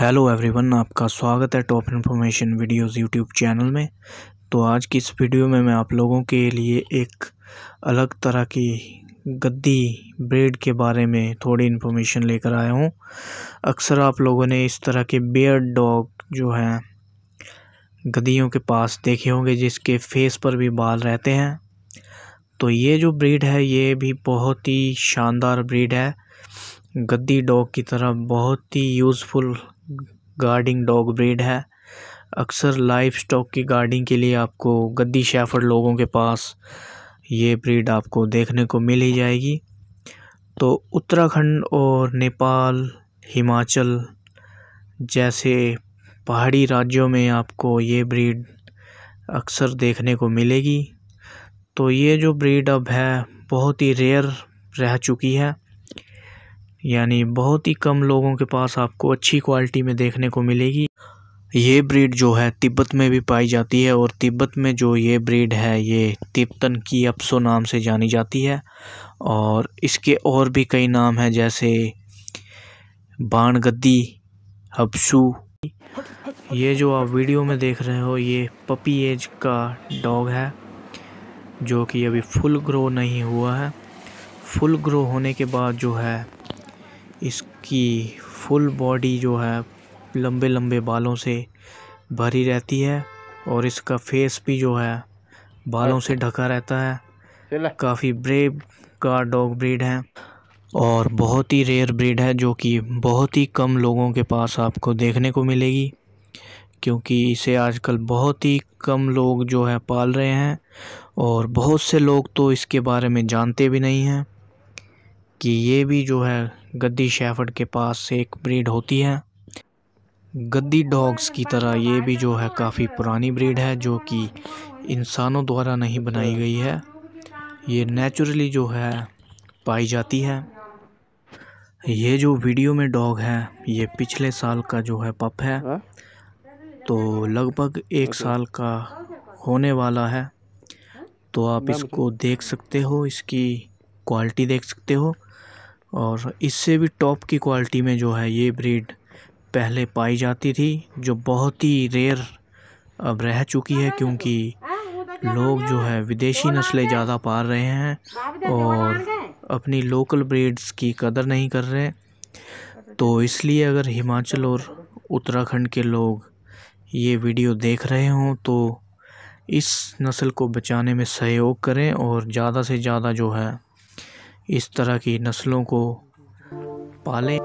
Hello everyone आपका स्वागत है top information videos YouTube channel में तो आज की इस वीडियो में मैं आप लोगों के लिए एक अलग तरह की गद्दी ब्रेड के बारे में थोड़ी इन्फॉर्मेशन लेकर आया हूँ अक्सर आप लोगों ने इस तरह के बेयर डॉग जो हैं गद्दियों के पास देखे होंगे जिसके फेस पर भी बाल रहते हैं तो ये जो ब्रीड है ये भी बहुत ही शानदार ब्रीड है गद्दी डॉग की तरह बहुत ही यूज़फुल गार्डिंग डॉग ब्रीड है अक्सर लाइफ स्टॉक की गार्डिंग के लिए आपको गद्दी शेफर्ड लोगों के पास ये ब्रीड आपको देखने को मिल ही जाएगी तो उत्तराखंड और नेपाल हिमाचल जैसे पहाड़ी राज्यों में आपको ये ब्रीड अक्सर देखने को मिलेगी तो ये जो ब्रीड अब है बहुत ही रेयर रह चुकी है यानी बहुत ही कम लोगों के पास आपको अच्छी क्वालिटी में देखने को मिलेगी ये ब्रीड जो है तिब्बत में भी पाई जाती है और तिब्बत में जो ये ब्रीड है ये तिब्बतन की अप्सो नाम से जानी जाती है और इसके और भी कई नाम हैं जैसे बाण गद्दी अपसू ये जो आप वीडियो में देख रहे हो ये पपी एज का डॉग है जो कि अभी फुल ग्रो नहीं हुआ है फुल ग्रो होने के बाद जो है इसकी फुल बॉडी जो है लंबे लंबे बालों से भरी रहती है और इसका फेस भी जो है बालों से ढका रहता है काफ़ी ब्रेव का डॉग ब्रीड है और बहुत ही रेयर ब्रीड है जो कि बहुत ही कम लोगों के पास आपको देखने को मिलेगी क्योंकि इसे आजकल बहुत ही कम लोग जो है पाल रहे हैं और बहुत से लोग तो इसके बारे में जानते भी नहीं हैं कि ये भी जो है गद्दी शेफर्ड के पास से एक ब्रीड होती है गद्दी डॉग्स की तरह ये भी जो है काफ़ी पुरानी ब्रीड है जो कि इंसानों द्वारा नहीं बनाई गई है ये नेचुरली जो है पाई जाती है ये जो वीडियो में डॉग है ये पिछले साल का जो है पप है हाँ। तो लगभग एक अच्छा। साल का होने वाला है तो आप इसको देख सकते हो इसकी क्वालिटी देख सकते हो और इससे भी टॉप की क्वालिटी में जो है ये ब्रीड पहले पाई जाती थी जो बहुत ही रेयर अब रह चुकी है क्योंकि लोग जो है विदेशी नस्लें ज़्यादा पाल रहे हैं और अपनी लोकल ब्रीड्स की कदर नहीं कर रहे तो इसलिए अगर हिमाचल और उत्तराखंड के लोग ये वीडियो देख रहे हों तो इस नस्ल को बचाने में सहयोग करें और ज़्यादा से ज़्यादा जो है इस तरह की नस्लों को पालें